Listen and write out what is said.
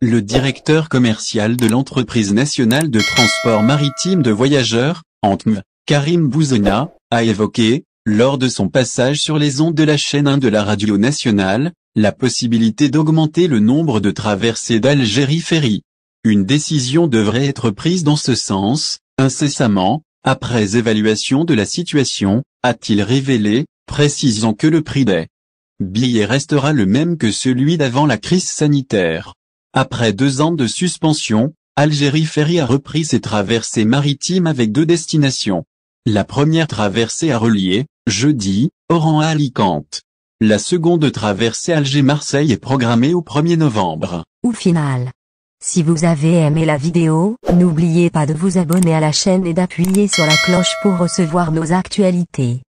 le directeur commercial de l'entreprise nationale de transport maritime de voyageurs, ANTM, Karim Bouzona, a évoqué, lors de son passage sur les ondes de la chaîne 1 de la radio nationale, la possibilité d'augmenter le nombre de traversées d'Algérie ferry. Une décision devrait être prise dans ce sens, incessamment, après évaluation de la situation, a-t-il révélé, précisant que le prix des billets restera le même que celui d'avant la crise sanitaire. Après deux ans de suspension, Algérie Ferry a repris ses traversées maritimes avec deux destinations. La première traversée a relié, jeudi, Oran à Alicante. La seconde traversée Alger-Marseille est programmée au 1er novembre. Ou final. Si vous avez aimé la vidéo, n'oubliez pas de vous abonner à la chaîne et d'appuyer sur la cloche pour recevoir nos actualités.